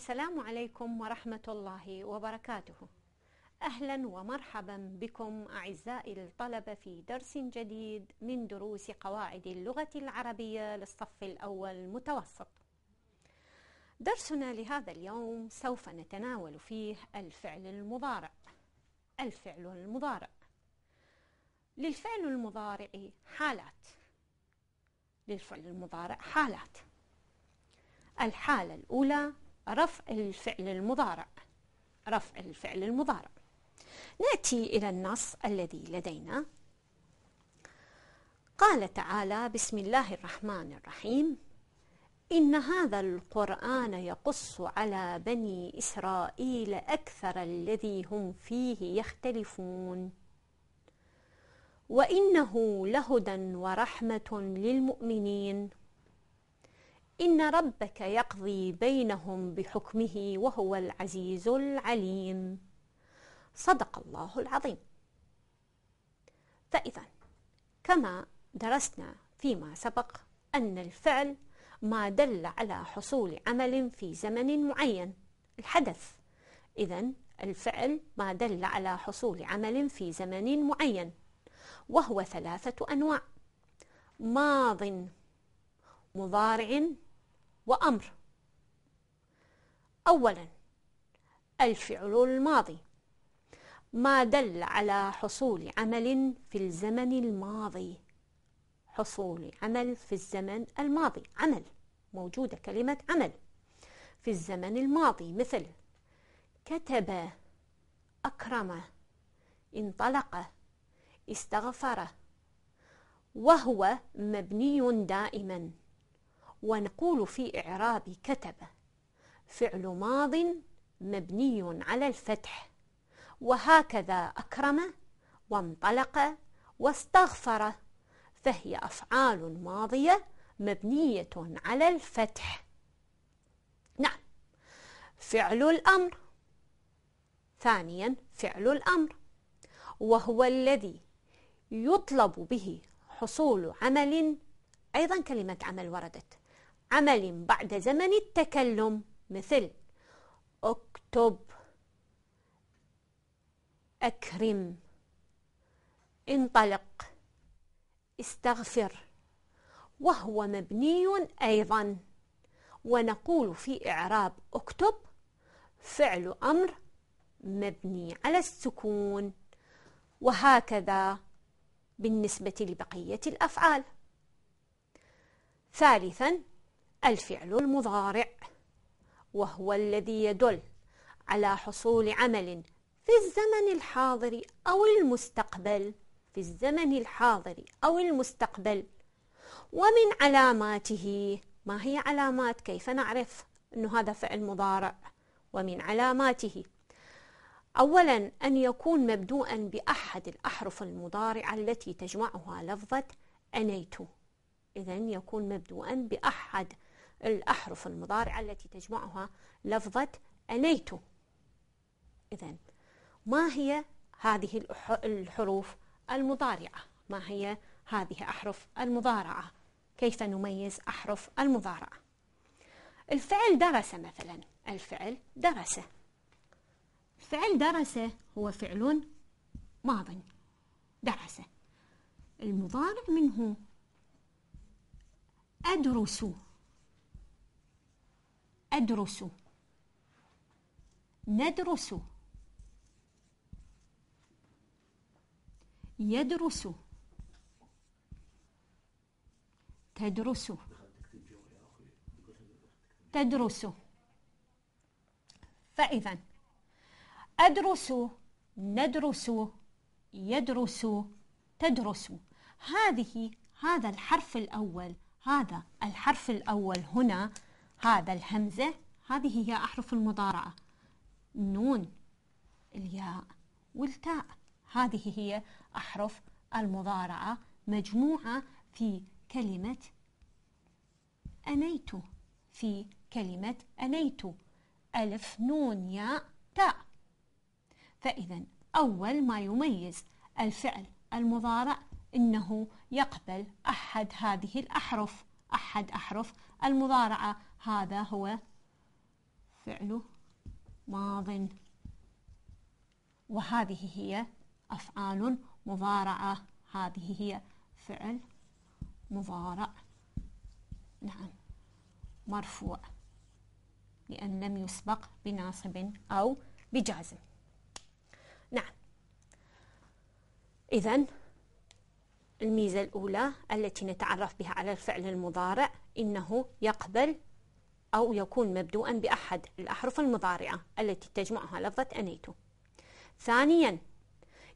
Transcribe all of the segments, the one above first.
السلام عليكم ورحمة الله وبركاته. أهلا ومرحبا بكم أعزائي الطلبة في درس جديد من دروس قواعد اللغة العربية للصف الأول متوسط. درسنا لهذا اليوم سوف نتناول فيه الفعل المضارع. الفعل المضارع. للفعل المضارع حالات. للفعل المضارع حالات. الحالة الأولى رفع الفعل المضارع رفع الفعل المضارع نأتي إلى النص الذي لدينا قال تعالى بسم الله الرحمن الرحيم إن هذا القرآن يقص على بني إسرائيل أكثر الذي هم فيه يختلفون وإنه لهدى ورحمة للمؤمنين إن ربك يقضي بينهم بحكمه وهو العزيز العليم صدق الله العظيم فإذا كما درسنا فيما سبق أن الفعل ما دل على حصول عمل في زمن معين الحدث إذا الفعل ما دل على حصول عمل في زمن معين وهو ثلاثة أنواع ماض مضارع وأمر أولا الفعل الماضي ما دل على حصول عمل في الزمن الماضي حصول عمل في الزمن الماضي عمل موجودة كلمة عمل في الزمن الماضي مثل كتب أكرم انطلق استغفر وهو مبني دائما ونقول في إعراب كتب فعل ماض مبني على الفتح وهكذا أكرم وانطلق واستغفر فهي أفعال ماضية مبنية على الفتح نعم فعل الأمر ثانيا فعل الأمر وهو الذي يطلب به حصول عمل أيضا كلمة عمل وردت عمل بعد زمن التكلم مثل اكتب اكرم انطلق استغفر وهو مبني ايضا ونقول في اعراب اكتب فعل امر مبني على السكون وهكذا بالنسبه لبقيه الافعال ثالثا الفعل المضارع وهو الذي يدل على حصول عمل في الزمن الحاضر أو المستقبل في الزمن الحاضر أو المستقبل ومن علاماته ما هي علامات كيف نعرف أنه هذا فعل مضارع ومن علاماته أولا أن يكون مبدوءا بأحد الأحرف المضارعة التي تجمعها لفظة أنيت إذا يكون مبدوءا بأحد الأحرف المضارعة التي تجمعها لفظة أنيت إذا ما هي هذه الحروف المضارعة ما هي هذه أحرف المضارعة كيف نميز أحرف المضارعة الفعل درس مثلا الفعل درس فعل درس هو فعل ماض درس المضارع منه أدرس أدرس ندرس يدرس تدرس تدرس فإذا أدرس ندرس يدرس تدرس هذه هذا الحرف الأول هذا الحرف الأول هنا هذا الهمزة هذه هي أحرف المضارعة النون الياء والتاء هذه هي أحرف المضارعة مجموعة في كلمة أنيت في كلمة أنيت ألف نون ياء تاء فإذا أول ما يميز الفعل المضارع أنه يقبل أحد هذه الأحرف أحد أحرف المضارعة هذا هو فعل ماض وهذه هي أفعال مضارعة هذه هي فعل مضارع نعم مرفوع لأن لم يسبق بناصب أو بجازم نعم إذا الميزة الأولى التي نتعرف بها على الفعل المضارع إنه يقبل أو يكون مبدوءا بأحد الأحرف المضارعة التي تجمعها لفظة أنيتو ثانيا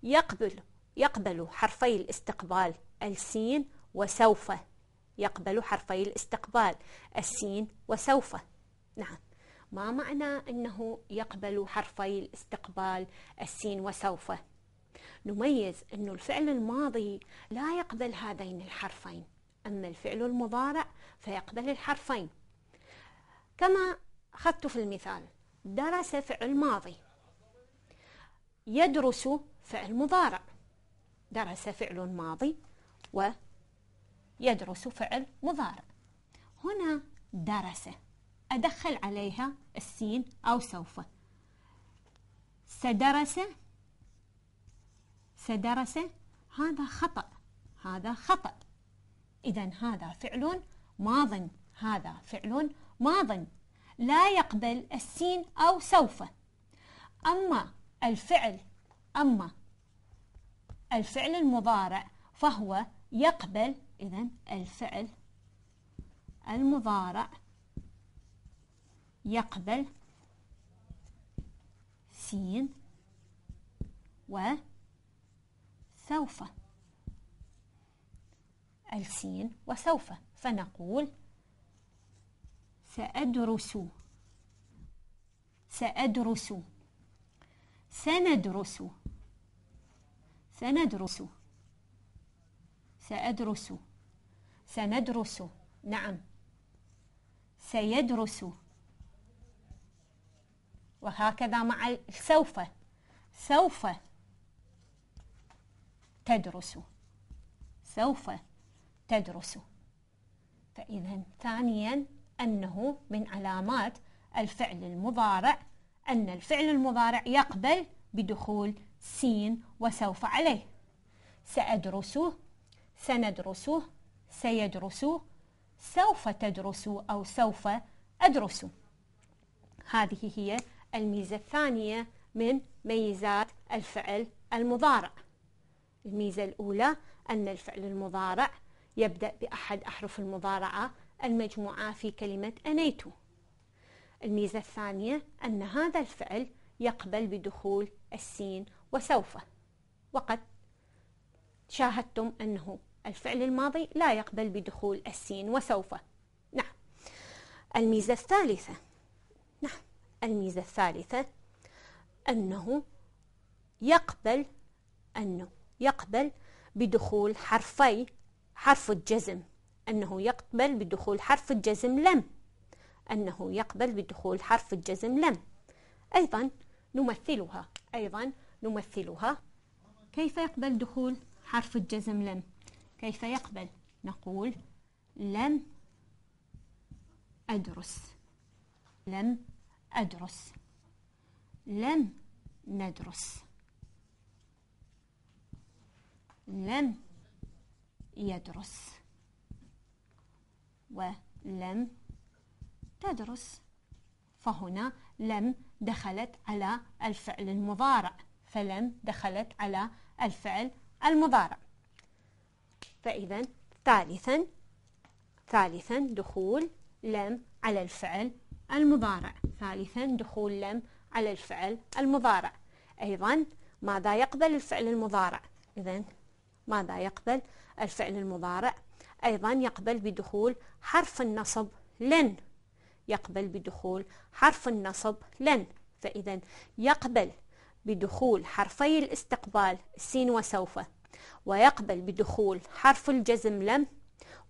يقبل يقبل حرفي الاستقبال السين وسوف يقبل حرفي الاستقبال السين وسوف نعم ما معنى أنه يقبل حرفي الاستقبال السين وسوف نميز أن الفعل الماضي لا يقبل هذين الحرفين أما الفعل المضارع فيقبل الحرفين كما أخذت في المثال درس فعل ماضي يدرس فعل مضارع درس فعل ماضي ويدرس فعل مضارع هنا درس أدخل عليها السين أو سوف سدرس سدرس هذا خطأ هذا خطأ إذا هذا فعل ماض هذا فعل ماض لا يقبل السين أو سوف أما الفعل أما الفعل المضارع فهو يقبل إذا الفعل المضارع يقبل سين وسوف السين وسوف فنقول سأدرس سأدرس سندرس سندرس سأدرس سندرس نعم سيدرس وهكذا مع سوف سوف تدرس سوف تدرس فإذا ثانيا أنه من علامات الفعل المضارع أن الفعل المضارع يقبل بدخول سين وسوف عليه سأدرسه سندرسه سيدرس سوف تدرس أو سوف أدرس هذه هي الميزة الثانية من ميزات الفعل المضارع الميزة الأولى أن الفعل المضارع يبدأ بأحد أحرف المضارعة المجموعة في كلمة أنيت الميزة الثانية أن هذا الفعل يقبل بدخول السين وسوف وقد شاهدتم أنه الفعل الماضي لا يقبل بدخول السين وسوف نعم الميزة الثالثة نعم الميزة الثالثة أنه يقبل أنه يقبل بدخول حرفي حرف الجزم أنه يقبل بدخول حرف الجزم لم أنه يقبل بدخول حرف الجزم لم أيضا نمثلها أيضا نمثلها كيف يقبل دخول حرف الجزم لم كيف يقبل نقول لم أدرس لم أدرس لم ندرس لم يدرس ولم تدرس فهنا لم دخلت على الفعل المضارع فلم دخلت على الفعل المضارع فإذا ثالثا ثالثا دخول لم على الفعل المضارع ثالثا دخول لم على الفعل المضارع أيضا ماذا يقبل الفعل المضارع إذا ماذا يقبل الفعل المضارع أيضا يقبل بدخول حرف النصب لن يقبل بدخول حرف النصب لن فإذا يقبل بدخول حرفي الاستقبال سين وسوف ويقبل بدخول حرف الجزم لم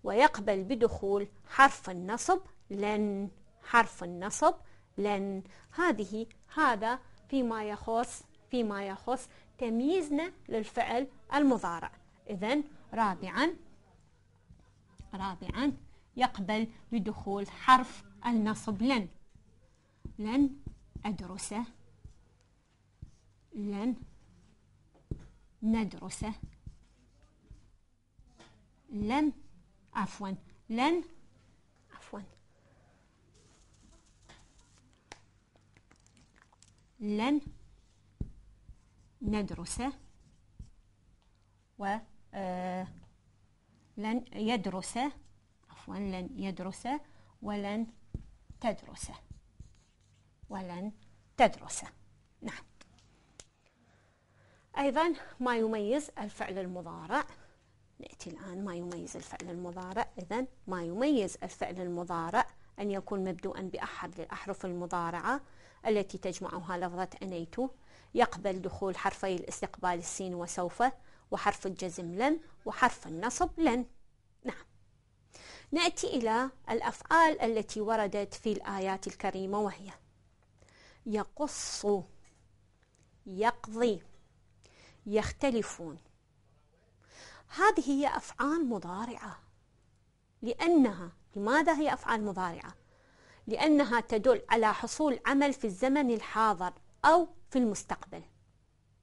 ويقبل بدخول حرف النصب لن حرف النصب لن هذه هذا فيما يخص فيما يخص تمييزنا للفعل المضارع إذا رابعا رابعا يقبل بدخول حرف النصب لن لن أدرسه لن ندرسه لن عفوا لن عفوا لن ندرسه و آه، لن يدرس عفوا لن يدرس ولن تدرس ولن تدرس نعم أيضا ما يميز الفعل المضارع نأتي الآن ما يميز الفعل المضارع إذا ما يميز الفعل المضارع أن يكون مبدوءا بأحد الأحرف المضارعة التي تجمعها لفظة أنيت يقبل دخول حرفي الاستقبال السين وسوف وحرف الجزم لن وحرف النصب لن نعم نأتي إلى الأفعال التي وردت في الآيات الكريمة وهي يقص يقضي يختلفون هذه هي أفعال مضارعة لأنها لماذا هي أفعال مضارعة؟ لأنها تدل على حصول عمل في الزمن الحاضر أو في المستقبل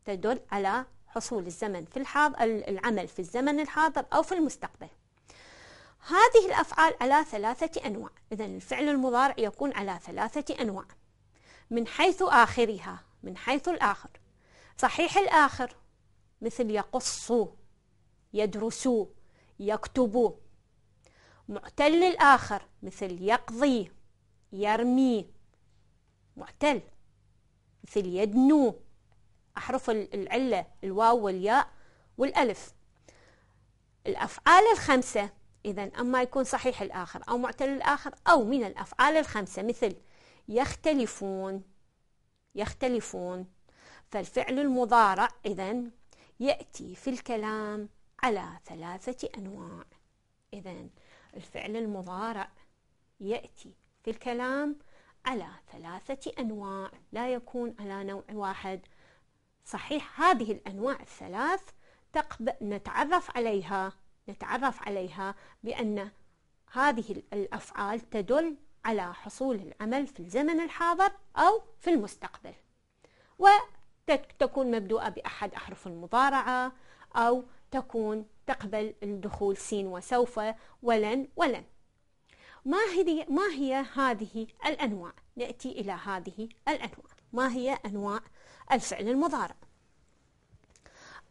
تدل على حصول الزمن في الحاضر العمل في الزمن الحاضر أو في المستقبل هذه الأفعال على ثلاثة أنواع إذا الفعل المضارع يكون على ثلاثة أنواع من حيث آخرها من حيث الآخر صحيح الآخر مثل يقص يدرس يكتب معتل الآخر مثل يقضي يرمي معتل مثل يدنو أحرف العلة الواو والياء والألف الأفعال الخمسة إذا أما يكون صحيح الآخر أو معتل الآخر أو من الأفعال الخمسة مثل يختلفون يختلفون فالفعل المضارع إذا يأتي في الكلام على ثلاثة أنواع إذا الفعل المضارع يأتي في الكلام على ثلاثة أنواع لا يكون على نوع واحد صحيح هذه الأنواع الثلاث تقبل نتعرف عليها نتعرف عليها بأن هذه الأفعال تدل على حصول العمل في الزمن الحاضر أو في المستقبل وتكون مبدوءة بأحد أحرف المضارعة أو تكون تقبل الدخول سين وسوف ولن ولن ما هي ما هي هذه الأنواع؟ نأتي إلى هذه الأنواع ما هي أنواع الفعل المضارع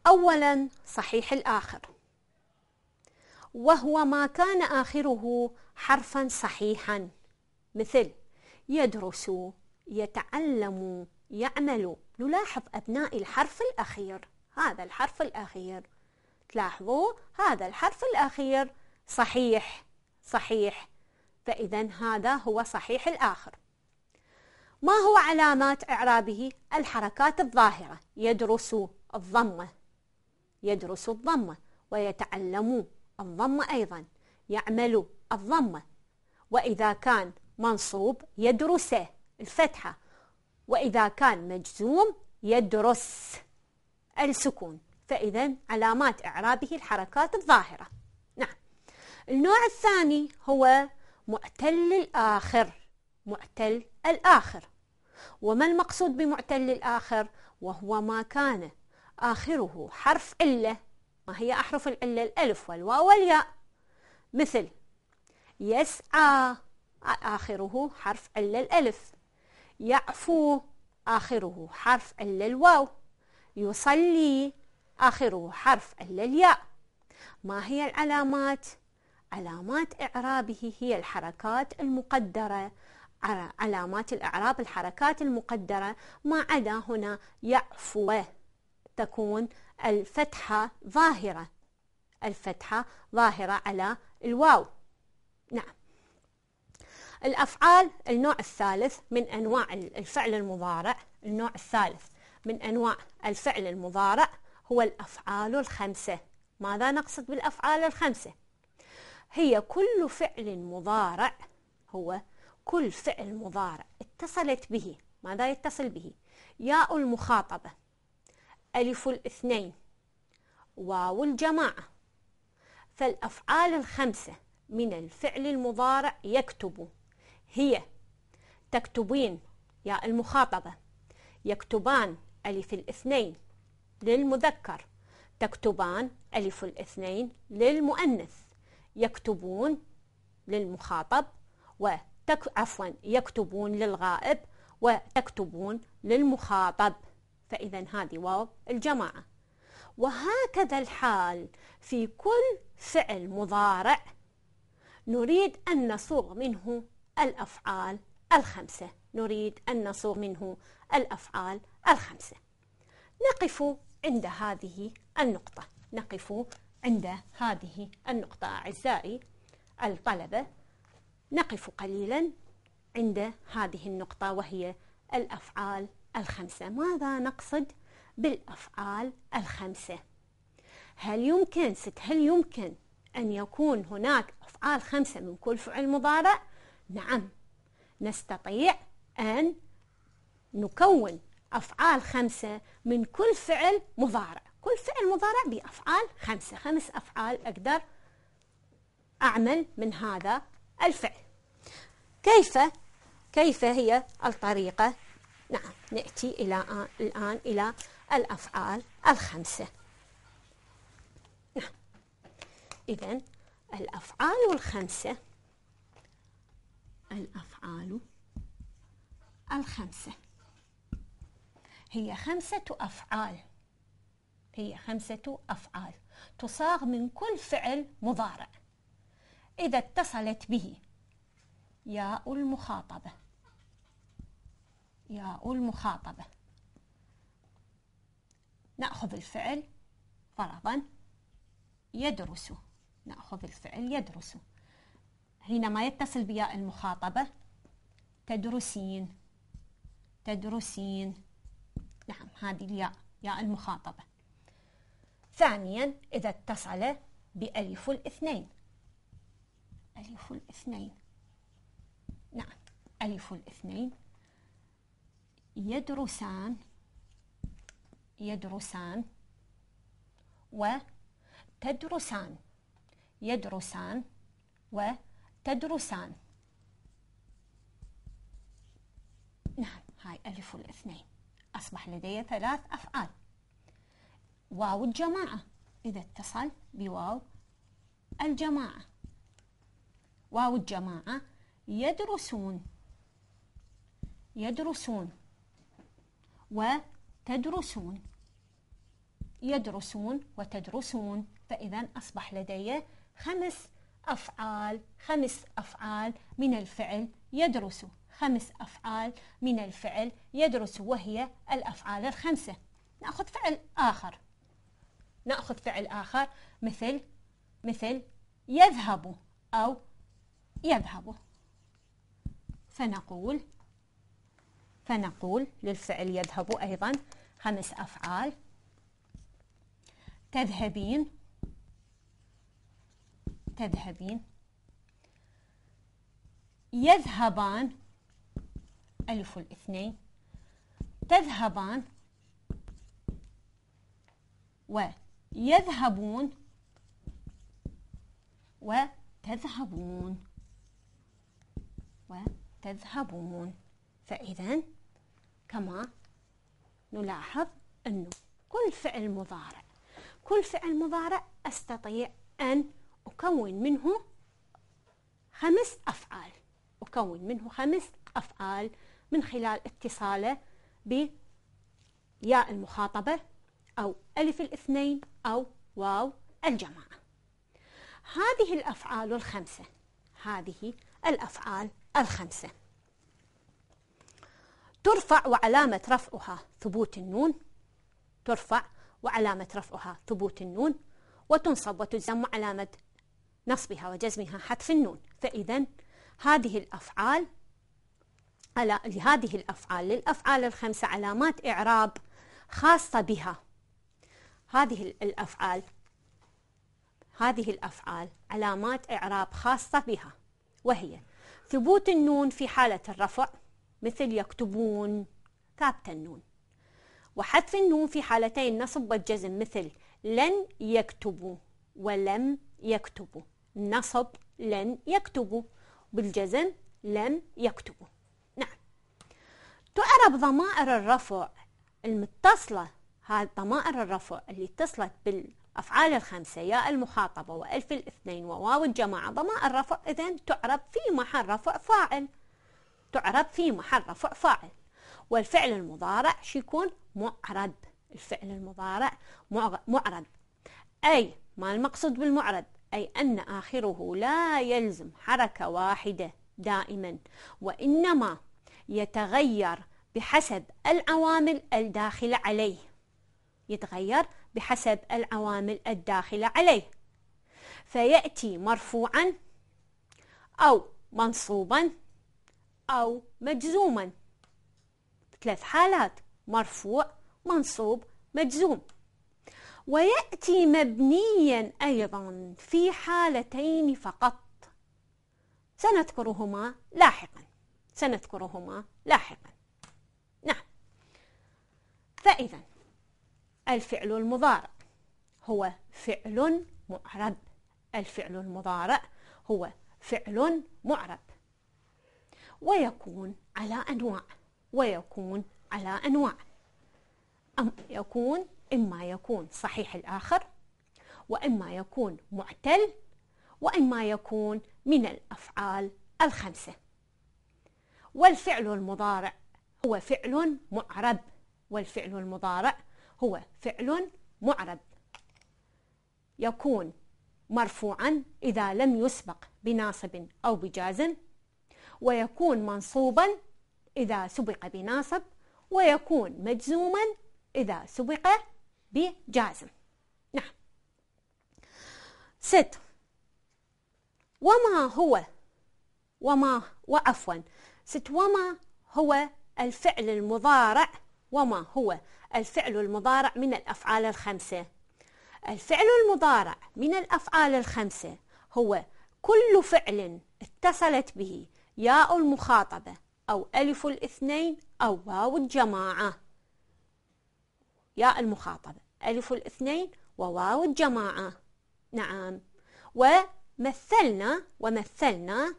أولا صحيح الآخر وهو ما كان آخره حرفا صحيحا مثل يدرس يتعلم يعمل نلاحظ أبناء الحرف الأخير هذا الحرف الأخير تلاحظوا هذا الحرف الأخير صحيح صحيح فإذا هذا هو صحيح الآخر ما هو علامات إعرابه؟ الحركات الظاهرة يدرس الضمة يدرس الضمة ويتعلم الضمة أيضا يعمل الضمة وإذا كان منصوب يدرسه الفتحة وإذا كان مجزوم يدرس السكون فإذا علامات إعرابه الحركات الظاهرة نعم النوع الثاني هو معتل الآخر معتل الآخر وما المقصود بمعتل الآخر وهو ما كان آخره حرف إلا ما هي أحرف العلة الألف والواو والياء مثل يسعى آخره حرف إلا الألف يعفو آخره حرف إلا الواو يصلي آخره حرف إلا الياء ما هي العلامات؟ علامات إعرابه هي الحركات المقدرة علامات الإعراب الحركات المقدرة ما عدا هنا يعفو تكون الفتحة ظاهرة الفتحة ظاهرة على الواو نعم الأفعال النوع الثالث من أنواع الفعل المضارع النوع الثالث من أنواع الفعل المضارع هو الأفعال الخمسة ماذا نقصد بالأفعال الخمسة؟ هي كل فعل مضارع هو كل فعل مضارع اتصلت به ماذا يتصل به ياء المخاطبة ألف الاثنين واو الجماعة فالأفعال الخمسة من الفعل المضارع يكتب هي تكتبين ياء المخاطبة يكتبان ألف الاثنين للمذكر تكتبان ألف الاثنين للمؤنث يكتبون للمخاطب و تك عفوا يكتبون للغائب وتكتبون للمخاطب فإذا هذه واو الجماعة وهكذا الحال في كل فعل مضارع نريد أن نصوغ منه الأفعال الخمسة نريد أن نصوغ منه الأفعال الخمسة نقف عند هذه النقطة نقف عند هذه النقطة أعزائي الطلبة نقف قليلا عند هذه النقطة وهي الأفعال الخمسة ماذا نقصد بالأفعال الخمسة هل يمكن ست هل يمكن أن يكون هناك أفعال خمسة من كل فعل مضارع نعم نستطيع أن نكون أفعال خمسة من كل فعل مضارع كل فعل مضارع بأفعال خمسة خمس أفعال أقدر أعمل من هذا الفعل كيف كيف هي الطريقة نعم نأتي إلى الآن إلى الأفعال الخمسة نعم إذا الأفعال الخمسة الأفعال الخمسة هي خمسة أفعال هي خمسة أفعال تصاغ من كل فعل مضارع إذا اتصلت به ياء المخاطبة ياء المخاطبة نأخذ الفعل فرضا يدرس نأخذ الفعل يدرس حينما يتصل بياء المخاطبة تدرسين تدرسين نعم هذه الياء ياء المخاطبة ثانيا إذا اتصل بألف الاثنين ألف الاثنين نعم ألف الاثنين يدرسان يدرسان وتدرسان يدرسان وتدرسان نعم هاي ألف الاثنين أصبح لدي ثلاث أفعال واو الجماعة إذا اتصل بواو الجماعة واو الجماعة يدرسون يدرسون وتدرسون يدرسون وتدرسون فإذا أصبح لدي خمس أفعال خمس أفعال من الفعل يدرس خمس أفعال من الفعل يدرس وهي الأفعال الخمسة نأخذ فعل آخر نأخذ فعل آخر مثل مثل يذهب أو يذهب فنقول فنقول للفعل يذهب أيضا خمس أفعال تذهبين تذهبين يذهبان ألف الاثنين تذهبان ويذهبون وتذهبون وتذهبون فإذا كما نلاحظ أنه كل فعل مضارع كل فعل مضارع أستطيع أن أكون منه خمس أفعال أكون منه خمس أفعال من خلال اتصاله بياء المخاطبة أو ألف الاثنين أو واو الجماعة هذه الأفعال الخمسة هذه الأفعال الخمسة ترفع وعلامة رفعها ثبوت النون ترفع وعلامة رفعها ثبوت النون وتنصب وتجزم علامة نصبها وجزمها حذف النون فإذا هذه الأفعال على لهذه الأفعال للأفعال الخمسة علامات إعراب خاصة بها هذه الأفعال هذه الأفعال علامات إعراب خاصة بها وهي ثبوت النون في حالة الرفع مثل يكتبون ثابت النون وحذف النون في حالتي النصب والجزم مثل لن يكتبوا ولم يكتبوا نصب لن يكتبوا بالجزم لم يكتبوا نعم تعرب ضمائر الرفع المتصلة هذه ضمائر الرفع اللي اتصلت بال أفعال الخمسة ياء المخاطبة وألف الاثنين وواو الجماعة ضماء الرفع إذا تعرب في محل رفع فاعل تعرب في محل رفع فاعل والفعل المضارع شو يكون معرب الفعل المضارع معرب أي ما المقصود بالمعرب أي أن آخره لا يلزم حركة واحدة دائما وإنما يتغير بحسب العوامل الداخلة عليه يتغير بحسب العوامل الداخلة عليه فيأتي مرفوعا أو منصوبا أو مجزوما ثلاث حالات مرفوع منصوب مجزوم ويأتي مبنيا أيضا في حالتين فقط سنذكرهما لاحقا سنذكرهما لاحقا نعم فإذا الفعل المضارع هو فعل معرب الفعل المضارع هو فعل معرب ويكون على أنواع ويكون على أنواع أم يكون إما يكون صحيح الآخر وإما يكون معتل وإما يكون من الأفعال الخمسة والفعل المضارع هو فعل معرب والفعل المضارع هو فعل معرب يكون مرفوعا إذا لم يسبق بناصب أو بجازم ويكون منصوبا إذا سبق بناصب ويكون مجزوما إذا سبق بجازم نعم ست وما هو وما وعفوا ست وما هو الفعل المضارع وما هو الفعل المضارع من الأفعال الخمسة الفعل المضارع من الأفعال الخمسة هو كل فعل اتصلت به ياء المخاطبة أو ألف الاثنين أو واو الجماعة ياء المخاطبة ألف الاثنين وواو الجماعة نعم ومثلنا ومثلنا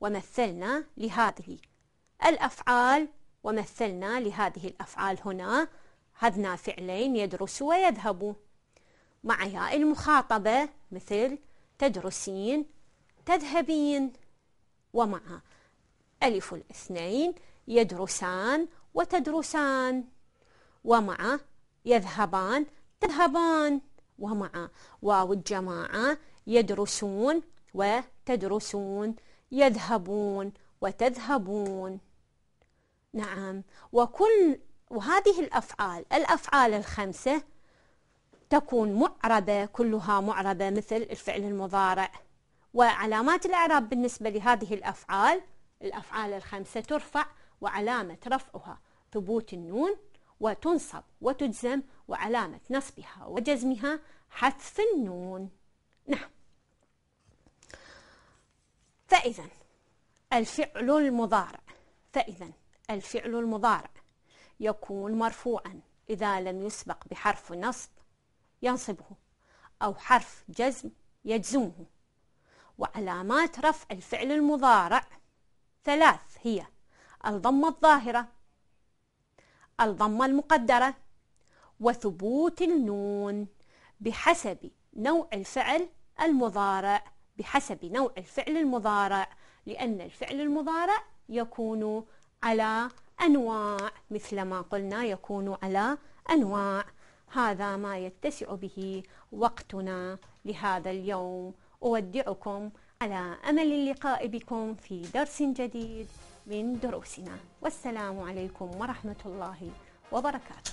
ومثلنا لهذه الأفعال ومثلنا لهذه الأفعال هنا هذنا فعلين يدرس ويذهب مع ياء المخاطبة مثل تدرسين تذهبين ومع ألف الاثنين يدرسان وتدرسان ومع يذهبان تذهبان ومع واو الجماعة يدرسون وتدرسون يذهبون وتذهبون نعم وكل وهذه الأفعال الأفعال الخمسة تكون معربة كلها معربة مثل الفعل المضارع وعلامات الإعراب بالنسبة لهذه الأفعال الأفعال الخمسة ترفع وعلامة رفعها ثبوت النون وتنصب وتجزم وعلامة نصبها وجزمها حذف النون نعم فإذا الفعل المضارع فإذا الفعل المضارع يكون مرفوعا إذا لم يسبق بحرف نصب ينصبه أو حرف جزم يجزمه وعلامات رفع الفعل المضارع ثلاث هي الضمة الظاهرة الضمة المقدرة وثبوت النون بحسب نوع الفعل المضارع بحسب نوع الفعل المضارع لأن الفعل المضارع يكون على أنواع مثل ما قلنا يكون على أنواع هذا ما يتسع به وقتنا لهذا اليوم أودعكم على أمل اللقاء بكم في درس جديد من دروسنا والسلام عليكم ورحمة الله وبركاته